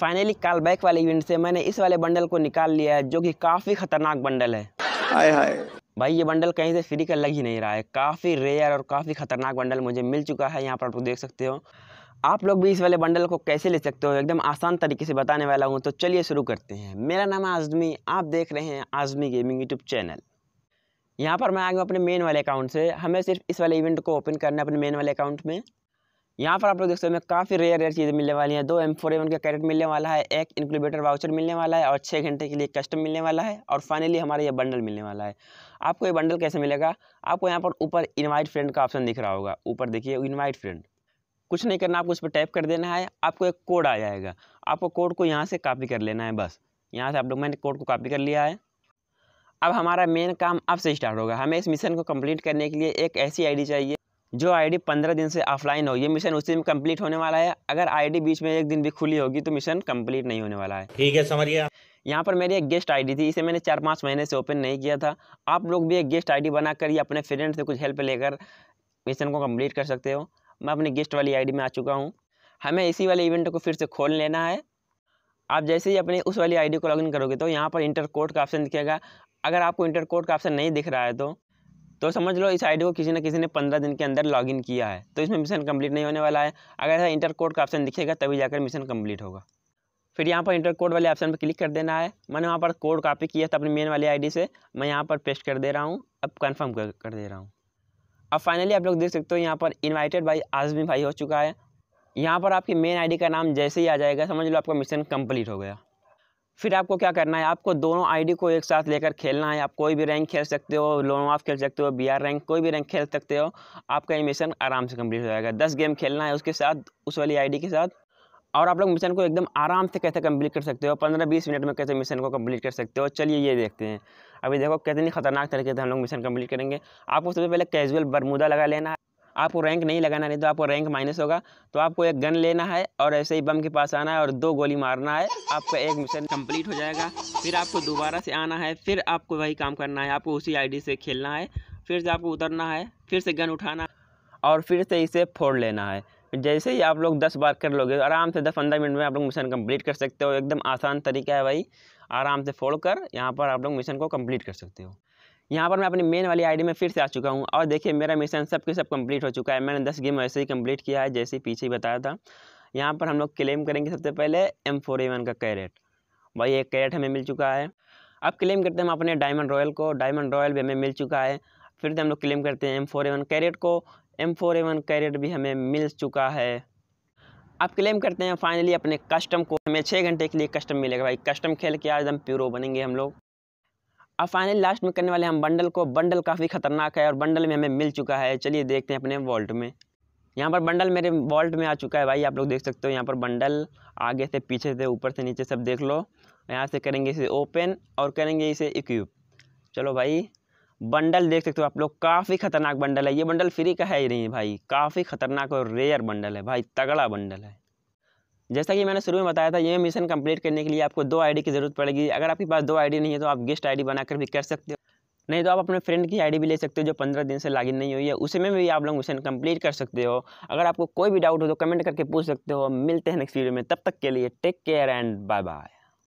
finally call back वाले event से मैंने इस वाले बंडल को निकाल लिया है जो कि काफ़ी खतरनाक बंडल है हाय हाय भाई ये बंडल कहीं से फ्री का लग ही नहीं रहा है काफ़ी रेयर और काफ़ी खतरनाक बंडल मुझे मिल चुका है यहाँ पर आप देख सकते हो आप लोग भी इस वाले बंडल को कैसे ले सकते हो एकदम आसान तरीके से बताने वाला हूँ तो चलिए शुरू करते हैं मेरा नाम है आज़मी आप देख रहे हैं आज़मी गेमिंग यूट्यूब चैनल यहाँ पर मैं आ गया अपने मेन वाले अकाउंट से हमें सिर्फ इस वाले इवेंट को ओपन करना है अपने मेन वाले अकाउंट में यहाँ पर आप लोग देख सकते हैं काफ़ी रेयर रेयर चीज़ें मिलने वाली हैं दो एम फोर एवन का कैरेट मिलने वाला है एक इंक्यूबेटर वाउचर मिलने वाला है और छः घंटे के लिए कस्टम मिलने वाला है और फाइनली हमारा ये बंडल मिलने वाला है आपको ये बंडल कैसे मिलेगा आपको यहाँ पर ऊपर इन्वाइट फ्रेंड का ऑप्शन दिख रहा होगा ऊपर देखिए इन्वाइट फ्रेंड कुछ नहीं करना आपको उस पर टैप कर देना है आपको एक कोड आ जाएगा आपको कोड को यहाँ से कॉपी कर लेना है बस यहाँ से आप लोग मैंने कोड को कॉपी कर लिया है अब हमारा मेन काम अब से स्टार्ट होगा हमें इस मिशन को कम्प्लीट करने के लिए एक ऐसी आई चाहिए जो आईडी पंद्रह दिन से ऑफलाइन हो ये मिशन उसी दिन कंप्लीट होने वाला है अगर आईडी बीच में एक दिन भी खुली होगी तो मिशन कंप्लीट नहीं होने वाला है ठीक है समझिए यहाँ पर मेरी एक गेस्ट आईडी थी इसे मैंने चार पाँच महीने से ओपन नहीं किया था आप लोग भी एक गेस्ट आईडी बनाकर या अपने फ्रेंड से कुछ हेल्प लेकर मिशन को कंप्लीट कर सकते हो मैं अपनी गेस्ट वाली आईडी में आ चुका हूँ हमें इसी वाले इवेंट को फिर से खोल लेना है आप जैसे ही अपने उस वाली आईडी को लॉगिन करोगे तो यहाँ पर इंटर कोड का ऑप्शन दिखेगा अगर आपको इंटर कोड का ऑप्शन नहीं दिख रहा है तो तो समझ लो इस आईडी को किसी न किसी ने पंद्रह दिन के अंदर लॉगिन किया है तो इसमें मिशन कंप्लीट नहीं होने वाला है अगर ऐसा इंटर कोड का ऑप्शन दिखेगा तभी जाकर मिशन कंप्लीट होगा फिर यहाँ पर इंटर कोड वाले ऑप्शन पर क्लिक कर देना है मैंने वहाँ पर कोड कॉपी किया था अपनी मेन वाली आईडी से मैं यहाँ पर पेस्ट कर दे रहा हूँ अब कन्फर्म कर, कर दे रहा हूँ अब फाइनली आप लोग देख सकते हो यहाँ पर इन्वाइटेड भाई आजमी भाई हो चुका है यहाँ पर आपकी मेन आई का नाम जैसे ही आ जाएगा समझ लो आपका मिशन कम्प्लीट हो गया फिर आपको क्या करना है आपको दोनों आईडी को एक साथ लेकर खेलना है आप कोई भी रैंक खेल सकते हो लोन ऑफ खेल सकते हो बीआर रैंक कोई भी रैंक खेल सकते हो आपका ये मिशन आराम से कंप्लीट हो जाएगा दस गेम खेलना है उसके साथ उस वाली आईडी के साथ और आप लोग मिशन को एकदम आराम से कैसे कम्प्लीट कर सकते हो पंद्रह बीस मिनट में कैसे मिशन को कम्प्लीट कर सकते हो चलिए ये देखते हैं अभी देखो कितनी खतरनाक तरीके से हम लोग मिशन कम्प्लीट करेंगे आपको सबसे पहले कैजुअल बरमूदा लगा लेना है आपको रैंक नहीं लगाना नहीं तो आपको रैंक माइनस होगा तो आपको एक गन लेना है और ऐसे ही बम के पास आना है और दो गोली मारना है आपका एक मिशन कंप्लीट हो जाएगा फिर आपको दोबारा से आना है फिर आपको वही काम करना है आपको उसी आईडी से खेलना है फिर से आपको उतरना है फिर से गन उठाना और फिर से इसे फोड़ लेना है जैसे ही आप लोग दस बार कर लोगे आराम से दस पंद्रह मिनट में आप लोग मिशन कम्प्लीट कर सकते हो एकदम आसान तरीका है भाई आराम से फोड़ कर यहाँ पर आप लोग मिशन को कम्प्लीट कर सकते हो यहाँ पर मैं अपनी मेन वाली आईडी में फिर से आ चुका हूँ और देखिए मेरा मिशन सब के सब कंप्लीट हो चुका है मैंने दस गेम वैसे ही कंप्लीट किया है जैसे पीछे ही बताया था यहाँ पर हम लोग क्लेम करेंगे सबसे पहले एम फोर एवन का कैरेट भाई एक कैरेट हमें मिल चुका है अब क्लेम करते हैं हम अपने डायमंड रॉयल को डायमंड रॉयल भी हमें मिल चुका है फिर से हम लोग क्लेम करते हैं एम फोर एवन कैरेट को एम फोर एवन कैरेट भी हमें मिल चुका है अब क्लेम करते हैं फाइनली अपने कस्टम को हमें छः घंटे के लिए कस्टम मिलेगा भाई कस्टम खेल के आज एकदम प्यूरो बनेंगे हम लोग अब फाइनली लास्ट में करने वाले हम बंडल को बंडल काफ़ी खतरनाक है और बंडल में हमें मिल चुका है चलिए देखते हैं अपने वॉल्ट में यहाँ पर बंडल मेरे वॉल्ट में आ चुका है भाई आप लोग देख सकते हो यहाँ पर बंडल आगे से पीछे से ऊपर से नीचे सब देख लो यहाँ से करेंगे इसे ओपन और करेंगे इसे इक्यूब चलो भाई बंडल देख सकते हो आप लोग काफ़ी खतरनाक बंडल है ये बंडल फ्री का है ही नहीं भाई काफ़ी खतरनाक और रेयर बंडल है भाई तगड़ा बंडल है जैसा कि मैंने शुरू में बताया था ये मिशन कंप्लीट करने के लिए आपको दो आईडी की ज़रूरत पड़ेगी अगर आपके पास दो आईडी नहीं है तो आप गेस्ट आईडी बनाकर भी कर सकते हो नहीं तो आप अपने फ्रेंड की आईडी भी ले सकते हो जो पंद्रह दिन से लॉगिन नहीं हुई है उसी में भी आप लोग मिशन कंप्लीट कर सकते हो अगर आपको कोई भी डाउट हो तो कमेंट करके पूछ सकते हो मिलते हैं नेक्स्ट वीडियो में तब तक के लिए take care and bye bye